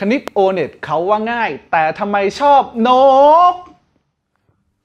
คณิตโอเน็ตเขาว่าง่าย แต่ทำไมชอบนก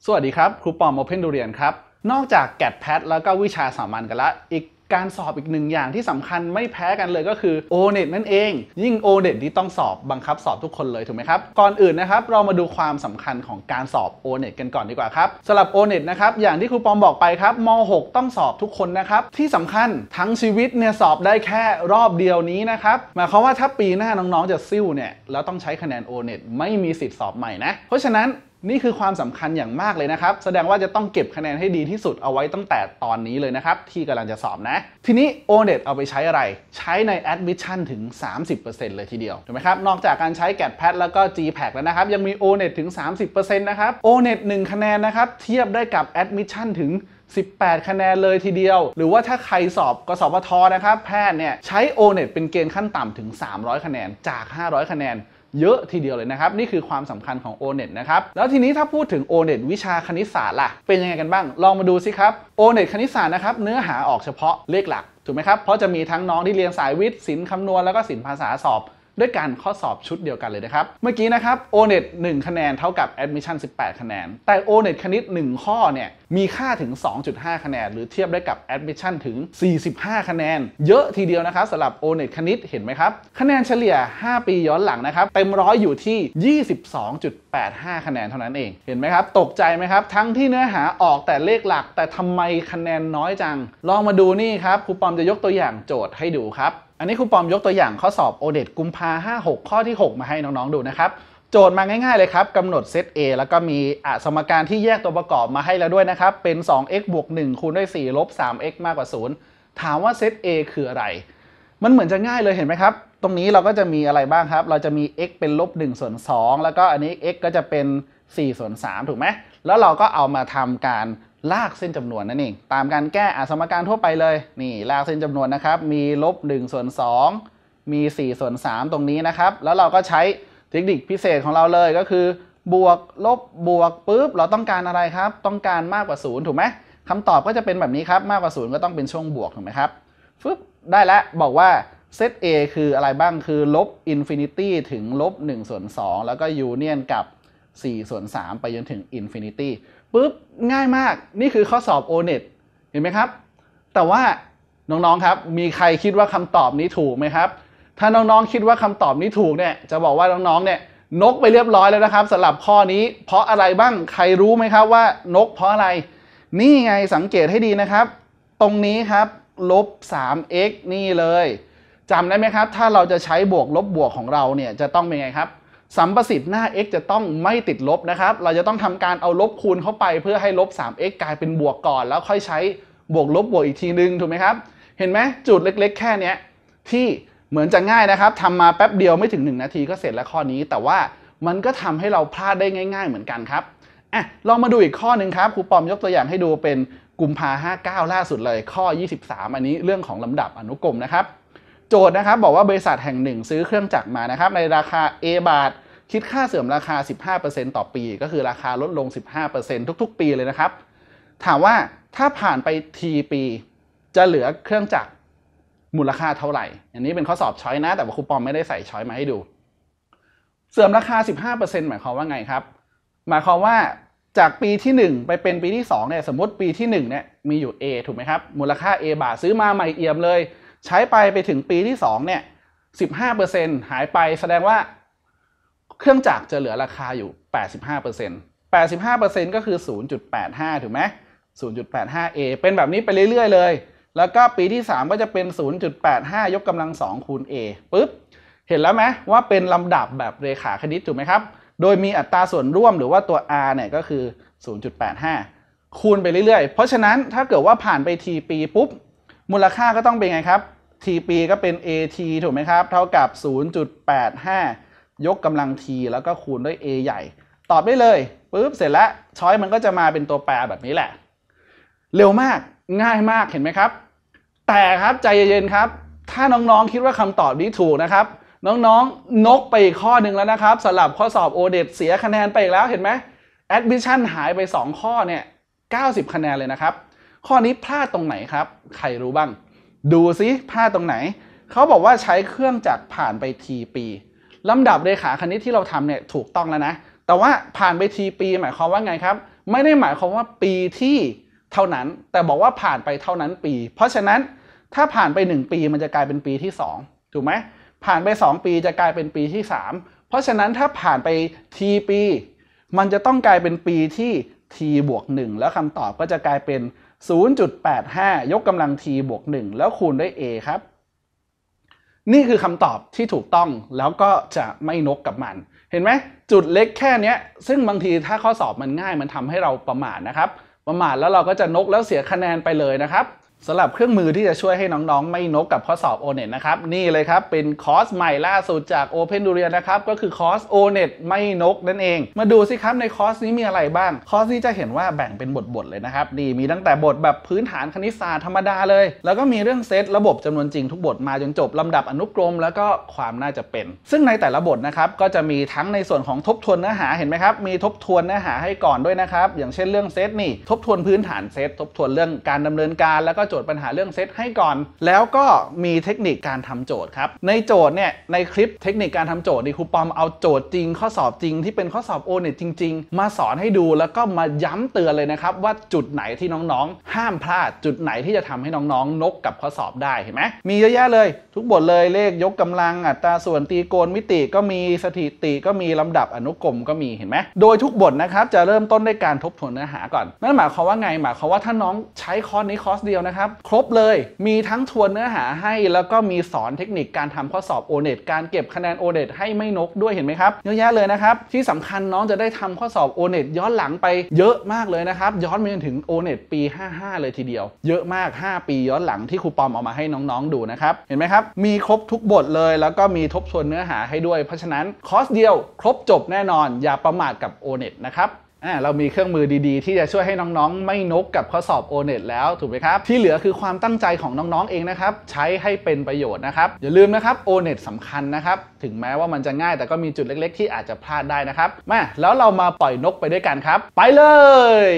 สวัสดีครับ ครูปอมโอเพนดูเรียนครับ นอกจากแกดแพทแล้วก็วิชาสามัญกันละอีกการสอบอีกหนึ่งอย่างที่สำคัญไม่แพ้กันเลยก็คือ o n e t นั่นเอง ยิ่ง o n e t ที่ต้องสอบบังคับสอบทุกคนเลยถูกไหมครับก่อนอื่นนะครับเรามาดูความสำคัญของการสอบ o n e t กันก่อนดีกว่าครับสำหรับ o n e t นะครับอย่างที่ครูปอมบอกไปครับม .6 ต้องสอบทุกคนนะครับ ที่สำคัญทั้งชีวิตเนี่ยสอบได้แค่รอบเดียวนี้นะครับหมายความว่าถ้าปีหน้าน้องๆจะซิ่วเนี่ยแล้วต้องใช้คะแนน o n e t ไม่มีสิทธิ์สอบใหม่นะ เพราะฉะนั้นนี่คือความสำคัญอย่างมากเลยนะครับ แสดงว่าจะต้องเก็บคะแนนให้ดีที่สุดเอาไว้ตั้งแต่ตอนนี้เลยนะครับ ที่กำลังจะสอบนะ ทีนี้ ONET เอาไปใช้อะไร ใช้ใน Admission ถึง 30%เลยทีเดียวถูกไหมครับ นอกจากการใช้ g a t p a d แล้วก็ GPAC แล้วนะครับ ยังมี ONET ถึง 30%นะครับ ONET 1 คะแนนนะครับ เทียบได้กับ Admission ถึง 18 คะแนนเลยทีเดียว หรือว่าถ้าใครสอบกสพทนะครับแพทย์เนี่ยใช้ ONET เป็นเกณฑ์ขั้นต่ำถึง 300 คะแนน จาก 500 คะแนนเยอะทีเดียวเลยนะครับ นี่คือความสำคัญของ O-net นะครับ แล้วทีนี้ถ้าพูดถึง O-net วิชาคณิตศาสตร์ล่ะเป็นยังไงกันบ้างลองมาดูสิครับ O-net คณิตศาสตร์นะครับเนื้อหาออกเฉพาะเลขหลัก ถูกไหมครับ เพราะจะมีทั้งน้องที่เรียนสายวิทย์ศิลป์คำนวณแล้วก็ศิลป์ภาษาสอบด้วยการข้อสอบชุดเดียวกันเลยนะครับ เมื่อกี้นะครับ O-net 1คะแนนเท่ากับ Admission 18 คะแนน แต่ O-net คณิต 1 ข้อเนี่ยมีค่าถึง 2.5 คะแนนหรือเทียบได้กับ Admission ถึง 45 คะแนนเยอะทีเดียวนะครับสำหรับ O-net คณิตเห็นไหมครับ คะแนนเฉลี่ย 5 ปีย้อนหลังนะครับเต็มร้อยอยู่ที่ 22.85 คะแนนเท่านั้นเองเห็นไหมครับ ตกใจไหมครับ ทั้งที่เนื้อหาออกแต่เลขหลัก แต่ทำไมคะแนนน้อยจังลองมาดูนี่ครับครูปอมจะยกตัวอย่างโจทย์ให้ดูครับอันนี้ครูปอมยกตัวอย่างข้อสอบโอเดตกุมภาห้าหกข้อที่ 6 มาให้น้องๆดูนะครับ โจทย์มาง่ายๆ เลยครับกำหนดเซต A แล้วก็มี อสมการที่แยกตัวประกอบมาให้แล้วด้วยนะครับ เป็น 2x บวก1คูณด้วย 4 ลบ 3x มากกว่า 0 ถามว่าเซต A คืออะไร มันเหมือนจะง่ายเลยเห็นไหมครับ ตรงนี้เราก็จะมีอะไรบ้างครับ เราจะมี x เป็นลบ 1 ส่วน2แล้วก็อันนี้ x ก็จะเป็น4ส่วน3ถูกไหมแล้วเราก็เอามาทำการลากเส้นจำนวนนั่นเองตามการแก้อสมการทั่วไปเลยนี่ลากเส้นจำนวนนะครับ มีลบ1ส่วน2มี4ส่วน3ตรงนี้นะครับ แล้วเราก็ใช้เทคนิคพิเศษของเราเลยก็คือ บวกลบบวกปุ๊บ เราต้องการอะไรครับ ต้องการมากกว่า 0 ถูกไหมคำตอบก็จะเป็นแบบนี้ครับ มากกว่า 0 ก็ต้องเป็นช่วงบวกถูกไหมครับฟึบได้แล้วบอกว่าเซต A คืออะไรบ้างคือลบอินฟินิตี้ถึงลบ1ส่วน2แล้วก็ยูเนียนกับ4ส่วน 3 ไปจนถึง infinity ปุ๊บง่ายมากนี่คือข้อสอบ ONET เห็นไหมครับ แต่ว่าน้องๆครับ มีใครคิดว่าคำตอบนี้ถูกไหมครับ ถ้าน้องๆคิดว่าคำตอบนี้ถูกเนี่ยจะบอกว่าน้องๆเนี่ยนกไปเรียบร้อยแล้วนะครับสำหรับข้อนี้ เพราะอะไรบ้างใครรู้ไหมครับว่านกเพราะอะไร นี่ไงสังเกตให้ดีนะครับ ตรงนี้ครับลบ 3x นี่เลยจำได้ไหมครับ ถ้าเราจะใช้บวกลบบวกของเราเนี่ยจะต้องเป็นไงครับสัมประสิทธิ์หน้า x จะต้องไม่ติดลบนะครับ เราจะต้องทำการเอาลบคูณเข้าไปเพื่อให้ลบ 3x กลายเป็นบวกก่อนแล้วค่อยใช้บวกลบบวกอีกทีนึงถูกไหมครับ เห็นไหมจุดเล็กๆ แค่นี้ที่เหมือนจะง่ายนะครับทำมาแป๊บเดียวไม่ถึง 1 นาทีก็เสร็จแล้วข้อนี้ แต่ว่ามันก็ทำให้เราพลาดได้ง่ายๆ เหมือนกันครับอ่ะลองมาดูอีกข้อหนึ่งครับครูปอมยกตัวอย่างให้ดูเป็นกุมภา59 ล่าสุดเลย ข้อ 23 อันนี้เรื่องของลำดับอนุกรมนะครับโจทย์นะครับบอกว่าบริษัทแห่งหนึ่งซื้อเครื่องจักรมานะครับในราคา A บาทคิดค่าเสื่อมราคา 15%ต่อปีก็คือราคาลดลง 15%ทุกๆ ปีเลยนะครับ ถามว่าถ้าผ่านไป T ปีจะเหลือเครื่องจักรมูลค่าเท่าไหร่ อันนี้เป็นข้อสอบช้อยนะ แต่ว่าครูปอมไม่ได้ใส่ช้อยมาให้ดู เสื่อมราคา 15%หมายความว่าไงครับหมายความว่าจากปีที่ 1 ไปเป็นปีที่2เนี่ยสมมติปีที่1เนี่ยมีอยู่ A ถูกไหมครับ มูลค่า A บาทซื้อมาใหม่เอี่ยมเลยใช้ไปไปถึงปีที่สองเนี่ยสิบห้าเปอร์เซ็นหายไปแสดงว่าเครื่องจักรจะเหลือราคาอยู่แปดสิบห้าเปอร์เซ็นแปดสิบห้าเปอร์เซ็นก็คือศูนย์จุดแปดห้าถูกไหมศูน a จุดแปดห้าเอเป็นแบบนี้ไปเรื่อยๆ เลย แล้วก็ปีที่สามก็จะเป็นศูนย์จุดแปดห้ายกกำลังสองคูณเอปุ๊บ เห็นแล้วไหมว่าเป็นลำดับแบบเรขาคณิต ถูกไหมครับ โดยมีอัตราส่วนร่วมหรือว่าตัว r เนี่ยก็คือ 0.85 คูณไปเรื่อยๆ เพราะฉะนั้นถ้าเกิดว่าผ่านไปทีปีปุ๊บ มูลค่าก็ต้องเป็นไงครับ TP ก็เป็น AT ถูกไหมครับ เท่ากับ 0.85 ยกกำลัง T แล้วก็คูณด้วย A ใหญ่ ตอบได้เลยปุ๊บเสร็จแล้วช้อยมันก็จะมาเป็นตัวแปรแบบนี้แหละ เร็วมากง่ายมากเห็นไหมครับ แต่ครับ ใจเย็นๆครับ ถ้าน้องๆคิดว่าคำตอบนี้ถูกนะครับ น้องๆนกไปอีกข้อหนึ่งแล้วนะครับสลับข้อสอบโอเดตเสียคะแนนไปอีกแล้วเห็นไหมแอดมิชชั่นหายไป 2 ข้อเนี่ย90 คะแนนเลยนะครับข้อนี้พลาดตรงไหนครับใครรู้บ้างดูซิพลาดตรงไหน เขาบอกว่าใช้เครื่องจักรผ่านไปทีปีลำดับเลขาคณิตที่เราทำเนี่ยถูกต้องแล้วนะ แต่ว่าผ่านไปทีปี หมายความว่าไงครับ ไม่ได้หมายความ ว่าปีที่เท่านั้น แต่บอกว่าผ่านไปเท่านั้นปี เพราะฉะนั้นถ้าผ่านไป 1 ปีมันจะกลายเป็นปีที่2ถูกไหมผ่านไป 2 ปีจะกลายเป็นปีที่ 3 เพราะฉะนั้นถ้าผ่านไปทีปี มันจะต้องกลายเป็นปีที่ทีบวกงแล้วคำตอบก็จะกลายเป็น0.85 ยกกำลัง t บวก 1 แล้วคูณด้วย a ครับ นี่คือคำตอบที่ถูกต้อง แล้วก็จะไม่นกกับมัน เห็นไหม จุดเล็กแค่นี้ซึ่งบางทีถ้าข้อสอบมันง่าย มันทำให้เราประมาทนะครับ ประมาทแล้วเราก็จะนกแล้วเสียคะแนนไปเลยนะครับสำหรับเครื่องมือที่จะช่วยให้น้องๆไม่นกกับข้อสอบ o n e t นะครับ นี่เลยครับ เป็นคอร์สใหม่ล่าสุดจาก Open d u r i a นะครับ ก็คือคอร์ส o n e t ไม่นกนั่นเอง มาดูสิครับในคอร์สนี้มีอะไรบ้าง คอร์สนี้จะเห็นว่าแบ่งเป็นบทๆเลยนะครับนี่มีตั้งแต่บทแบบพื้นฐานคณิตศาสตร์ธรรมดาเลย แล้วก็มีเรื่องเซตระบบจำนวนจริงทุกบทมาจนจบลำดับอนุกรม แล้วก็ความน่าจะเป็น ซึ่งในแต่ละบทนะครับก็จะมีทั้งในส่วนของทบทวนเนื้อหาเห็นไหมครับมีทบทวนเนื้อหาให้ก่อนด้วยนะครับอย่างเช่นเรื่องเซตนี่ทบทวนพื้นฐานเซตทบทวนเรื่องการดำเนินการแล้วก็จทย์ปัญหาเรื่อง เซตให้ก่อน แล้วก็มีเทคนิคการทำโจทย์ครับ ในโจทย์เนี่ยในคลิปเทคนิคการทำโจทย์นี่ครูปอมเอาโจทย์จริงข้อสอบจริงที่เป็นข้อสอบโอเน็ตจริง ๆ มาสอนให้ดูแล้วก็มาย้ำเตือนเลยนะครับว่าจุดไหนที่น้องๆ ห้ามพลาดจุดไหนที่จะทำให้น้องๆ นกกับข้อสอบได้เห็นไหมมีเยอะแยะเลย ทุกบทเลยเลขยกกำลังอัตราส่วนตีโกณมิติก็มีสถิติก็มีลำดับอนุกรมก็มีเห็นไหมโดยทุกบทนะครับจะเริ่มต้นด้วยการทบทวนเนื้อหาก่อน นั่นหมายความว่าไงหมายความว่าถ้าน้องใช้คอร์สนี้คอร์สเดียวนะครับ ครบเลย มีทั้งทวนเนื้อหาให้แล้วก็มีสอนเทคนิคการทำข้อสอบ o n e t การเก็บคะแนน o n e t ให้ไม่นกด้วย เห็นไหมครับเยอะแยะเลยนะครับ ที่สำคัญน้องจะได้ทำข้อสอบ o n e t ย้อนหลังไปเยอะมากเลยนะครับ ย้อนไปจนถึง o n e t ปี55เลยทีเดียว เยอะมาก 5 ปีย้อนหลังที่ครูปอมเอามาให้น้องๆดูนะครับ เห็นไหมครับ มีครบทุกบทเลย แล้วก็มีทบทวนเนื้อหาให้ด้วย เพราะฉะนั้นคอร์สเดียว ครบจบแน่นอน อย่าประมาทกับ o n e t นะครับเรามีเครื่องมือดีๆ ที่จะช่วยให้น้องๆไม่นกกับข้อสอบ o n e t แล้วถูกไหมครับที่เหลือคือความตั้งใจของน้องๆเองนะครับใช้ให้เป็นประโยชน์นะครับอย่าลืมนะครับ o n e t สำคัญนะครับถึงแม้ว่ามันจะง่ายแต่ก็มีจุดเล็กๆ ที่อาจจะพลาดได้นะครับมาแล้วเรามาปล่อยนกไปด้วยกันครับ ไปเลย